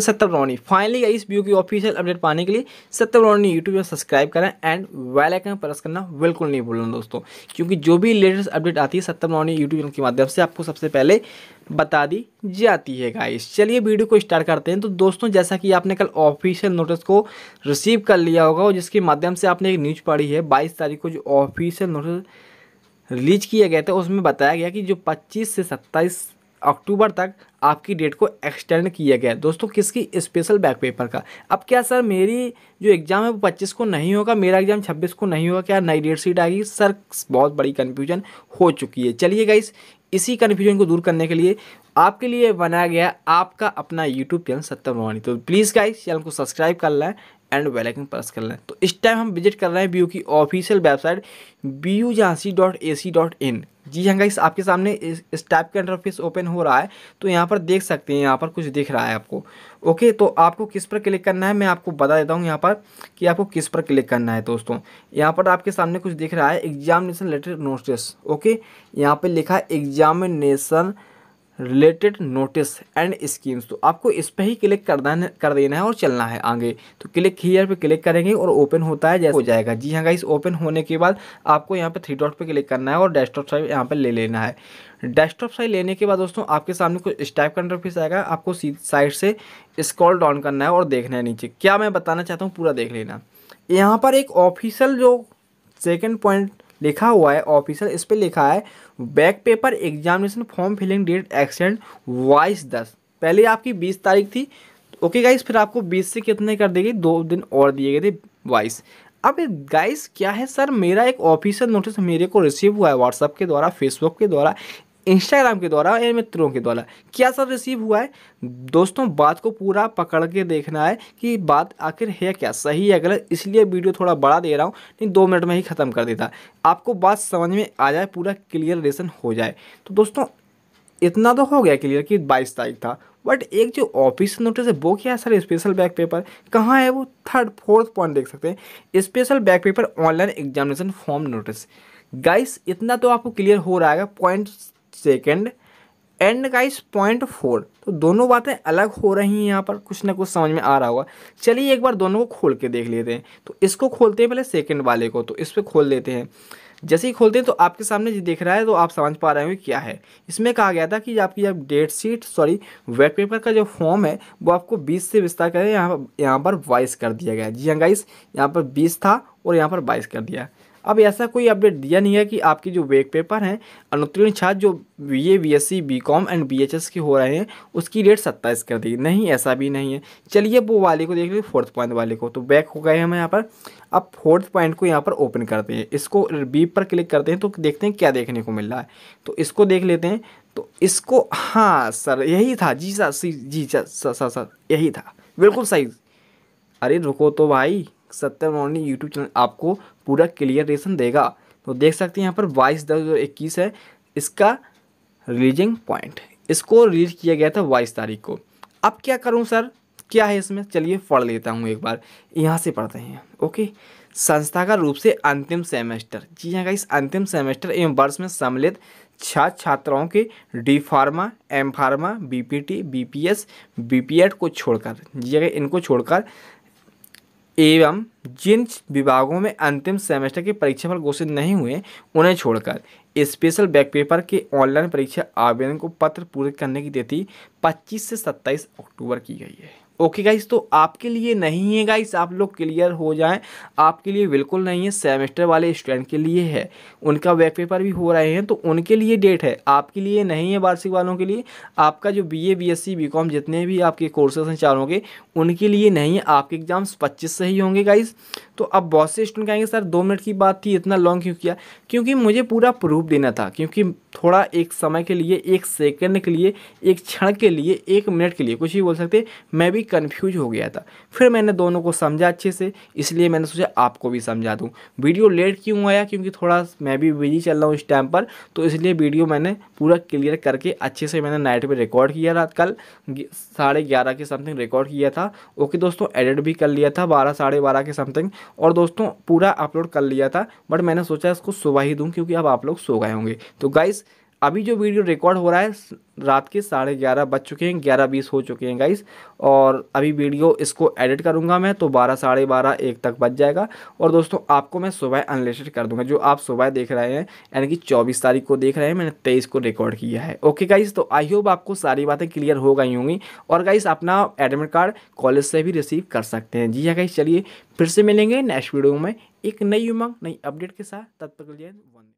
सत्तर brownie finally इस view की ऑफिशियल अपडेट पाने के लिए सत्य ब्राउनी यूट्यूब पर सब्सक्राइब करें एंड वेल आइकन प्रेस करना बिल्कुल नहीं भूलना दोस्तों क्योंकि जो भी लेटेस्ट अपडेट आती है सत्तर ब्राउनी यूट्यूब के माध्यम से आपको सबसे पहले बता दी जाती है गाइस चलिए वीडियो को स्टार्ट करते हैं तो दोस्तों जैसा कि आपने कल ऑफिशियल नोटिस को रिसीव कर लिया होगा और जिसके माध्यम से आपने एक न्यूज़ पढ़ी है बाईस तारीख को जो ऑफिशियल नोटिस रिलीज किया गया था उसमें बताया गया कि जो पच्चीस से सत्ताईस अक्टूबर तक आपकी डेट को एक्सटेंड किया गया है दोस्तों किसकी स्पेशल बैक पेपर का अब क्या सर मेरी जो एग्ज़ाम है वो पच्चीस को नहीं होगा मेरा एग्ज़ाम छब्बीस को नहीं होगा क्या नई डेट शीट आएगी सर बहुत बड़ी कन्फ्यूजन हो चुकी है चलिए गाइस इसी कन्फ्यूजन को दूर करने के लिए आपके लिए बनाया गया आपका अपना यूट्यूब चैनल सत्यम भवानी तो प्लीज़ गाइस चैनल को सब्सक्राइब कर लें एंड वेलकम प्रेस कर लें तो इस टाइम हम विजिट कर रहे हैं बी की official website B U Jhansi dot A C dot in जी हाँ गाइस आपके सामने इस, टाइप का इंटरफेस ओपन हो रहा है तो यहाँ पर देख सकते हैं यहाँ पर कुछ दिख रहा है आपको ओके तो आपको किस पर क्लिक करना है मैं आपको बता देता हूँ यहाँ पर कि आपको किस पर क्लिक करना है दोस्तों यहाँ पर आपके सामने कुछ दिख रहा है एग्जामिनेशन लेटर नोटिस ओके यहाँ पर लिखा है examination related notice and schemes तो आपको इस पर ही क्लिक कर देना कर देना है और चलना है आगे तो क्लिक हीयर पे क्लिक करेंगे और ओपन होता है जैसे हो जाएगा जी हाँ गाइस ओपन होने के बाद आपको यहाँ पे थ्री डॉट पे क्लिक करना है और डेस्कटॉप साइड यहाँ पे ले लेना है डेस्कटॉप साइड लेने के बाद दोस्तों आपके सामने कुछ स्टाइप का इंटरफेस आएगा आपको साइड से स्क्रॉल डाउन करना है और देखना है नीचे क्या मैं बताना चाहता हूँ पूरा देख लेना यहाँ पर एक ऑफिशियल जो सेकेंड पॉइंट लिखा हुआ है ऑफिशियल इस पर लिखा है back paper examination form filling date extend wise दस पहले आपकी बीस तारीख थी ओके गाइस फिर आपको बीस से कितने कर दी गई दो दिन और दिए गए थे वाइस अब गाइस क्या है सर मेरा एक ऑफिशियल नोटिस मेरे को रिसीव हुआ है व्हाट्सअप के द्वारा फेसबुक के द्वारा इंस्टाग्राम के द्वारा या मित्रों के द्वारा क्या सब रिसीव हुआ है दोस्तों बात को पूरा पकड़ के देखना है कि बात आखिर है क्या सही है गलत इसलिए वीडियो थोड़ा बड़ा दे रहा हूँ नहीं दो मिनट में ही ख़त्म कर देता आपको बात समझ में आ जाए पूरा क्लियर रेशन हो जाए तो दोस्तों इतना तो हो गया क्लियर कि बाईस तारीख था बट एक जो ऑफिस नोटिस है वो क्या है सर स्पेशल बैक पेपर कहाँ है वो थर्ड फोर्थ पॉइंट देख सकते हैं special back paper online examination form notice guys इतना तो आपको क्लियर हो रहा है points second and guys point four तो दोनों बातें अलग हो रही हैं यहाँ पर कुछ ना कुछ समझ में आ रहा होगा चलिए एक बार दोनों को खोल के देख लेते हैं तो इसको खोलते हैं पहले सेकंड वाले को तो इस पर खोल लेते हैं जैसे ही खोलते हैं तो आपके सामने जो दिख रहा है तो आप समझ पा रहे हो क्या है इसमें कहा गया था कि आपकी जब date sheet sorry wait paper का जो फॉर्म है वो आपको बीस से विस्तार करें यहाँ पर यहाँ पर बाईस कर दिया गया जी हाँ गाइस यहाँ पर बीस था और यहाँ पर बाईस कर दिया अब ऐसा कोई अपडेट दिया नहीं है कि आपके जो वेक पेपर हैं अनुत्तीर्ण छात्र जो B A B S C B com and B H S के हो रहे हैं उसकी रेट सत्ताईस कर दी नहीं ऐसा भी नहीं है चलिए वो वाले को देख लीजिए फोर्थ पॉइंट वाले को तो बैक हो गए हम यहाँ पर अब फोर्थ पॉइंट को यहाँ पर ओपन करते हैं इसको बी पर क्लिक करते हैं तो देखते हैं क्या देखने को मिल रहा है तो इसको देख लेते हैं तो इसको हाँ सर यही था जी sir ji sir sir sir यही था बिल्कुल सही अरे रुको तो भाई सत्यम ऑनली यूट्यूब चैनल आपको पूरा क्लियरेशन देगा तो देख सकते हैं यहाँ पर बाईस दस दो इक्कीस है इसका रिलीजिंग पॉइंट इसको रिलीज किया गया था बाईस तारीख को अब क्या करूँ सर क्या है इसमें चलिए पढ़ लेता हूँ एक बार यहाँ से पढ़ते हैं ओके संस्था का रूप से अंतिम सेमेस्टर जी हाँ इस अंतिम सेमेस्टर एवं वर्ष में सम्मिलित छात्र छात्राओं के D pharma M pharma B B P P T S B P ed को छोड़कर जी हाँ इनको छोड़कर एवं जिन विभागों में अंतिम सेमेस्टर के पर घोषित नहीं हुए उन्हें छोड़कर स्पेशल बैक पेपर के ऑनलाइन परीक्षा आवेदन को पत्र पूरे करने की तिथि 25 से 27 अक्टूबर की गई है ओके गाइस तो आपके लिए नहीं है गाइस आप लोग क्लियर हो जाएं आपके लिए बिल्कुल नहीं है सेमेस्टर वाले स्टूडेंट के लिए है उनका बैक पेपर भी हो रहे हैं तो उनके लिए डेट है आपके लिए नहीं है वार्षिक वालों के लिए आपका जो B A B S C B com जितने भी आपके कोर्सेज हैं चारों के उनके लिए नहीं है आपके एग्ज़ाम्स पच्चीस से ही होंगे गाइस तो अब बहुत से स्टूडेंट कहेंगे सर दो मिनट की बात थी इतना लॉन्ग क्यों किया क्योंकि मुझे पूरा प्रूफ देना था क्योंकि थोड़ा एक समय के लिए एक सेकंड के लिए एक क्षण के लिए एक मिनट के लिए कुछ भी बोल सकते मैं भी कंफ्यूज हो गया था फिर मैंने दोनों को समझा अच्छे से इसलिए मैंने सोचा आपको भी समझा दूँ वीडियो लेट क्यों आया क्योंकि थोड़ा मैं भी बिजी चल रहा हूँ इस टाइम पर तो इसलिए वीडियो मैंने पूरा क्लियर करके अच्छे से मैंने नाइट पर रिकॉर्ड किया था कल साढ़े ग्यारह के समथिंग रिकॉर्ड किया था ओके दोस्तों एडिट भी कर लिया था बारह साढ़े बारह के समथिंग और दोस्तों पूरा अपलोड कर लिया था बट मैंने सोचा इसको सुबह ही दूँ क्योंकि अब आप लोग सो गए होंगे तो गाइस अभी जो वीडियो रिकॉर्ड हो रहा है रात के साढ़े ग्यारह बज चुके हैं ग्यारह बीस हो चुके हैं गाइस और अभी वीडियो इसको एडिट करूँगा मैं तो बारह साढ़े बारह एक तक बज जाएगा और दोस्तों आपको मैं सुबह अनलिस्टेड कर दूँगा जो आप सुबह देख रहे हैं यानी कि चौबीस तारीख को देख रहे हैं मैंने तेईस को रिकॉर्ड किया है ओके गाइस तो आई होप आपको सारी बातें क्लियर हो गई होंगी और गाइस अपना एडमिट कार्ड कॉलेज से भी रिसीव कर सकते हैं जी हाँ गाइस चलिए फिर से मिलेंगे नेक्स्ट वीडियो में एक नई उमंग नई अपडेट के साथ तब तक वन